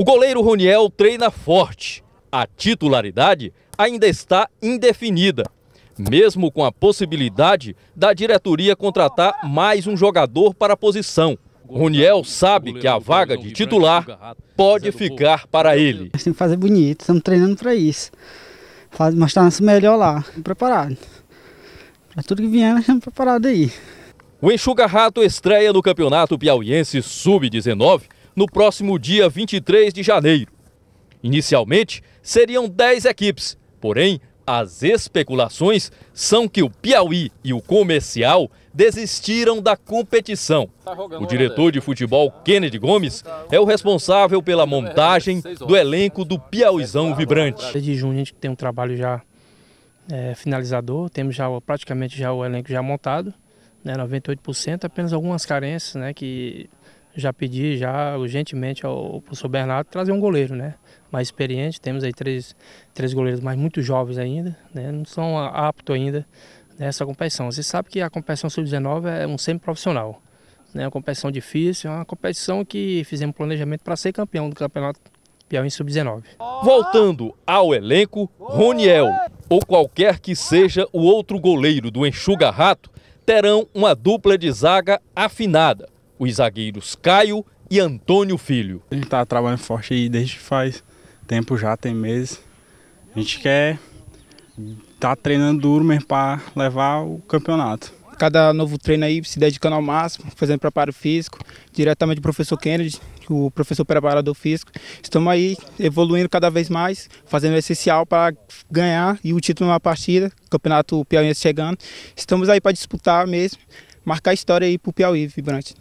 O goleiro Roniel treina forte. A titularidade ainda está indefinida, mesmo com a possibilidade da diretoria contratar mais um jogador para a posição. Roniel sabe que a vaga de titular pode ficar para ele. Nós temos que fazer bonito, estamos treinando para isso. mas está nosso melhor lá, preparado. Para tudo que vier, nós estamos preparados aí. O Enxuga Rato estreia no Campeonato Piauiense Sub-19 no próximo dia 23 de janeiro. Inicialmente, seriam 10 equipes, porém, as especulações são que o Piauí e o Comercial desistiram da competição. Tá o diretor de futebol Kennedy Gomes é o responsável pela tá montagem do elenco do Piauizão Vibrante. Desde junho a gente tem um trabalho já é, finalizador, temos já praticamente já o elenco já montado, né, 98%, apenas algumas carências, né, que já pedi já urgentemente ao professor Bernardo trazer um goleiro, né? Mais experiente, temos aí três, três goleiros, mas muito jovens ainda, né? Não são aptos ainda nessa competição. Você sabe que a competição sub-19 é um semi-profissional, né? É uma competição difícil, é uma competição que fizemos planejamento para ser campeão do campeonato Piauí sub-19. Voltando ao elenco, Roniel ou qualquer que seja o outro goleiro do Enxuga Rato terão uma dupla de zaga afinada os zagueiros Caio e Antônio Filho. A gente está trabalhando forte aí desde faz tempo já, tem meses. A gente quer estar tá treinando duro mesmo para levar o campeonato. Cada novo treino aí se dedicando ao máximo, fazendo preparo físico, diretamente do professor Kennedy, o professor preparador físico. Estamos aí evoluindo cada vez mais, fazendo o essencial para ganhar e o título numa partida, campeonato Piauí chegando. Estamos aí para disputar mesmo, marcar história aí para o Piauí, vibrante.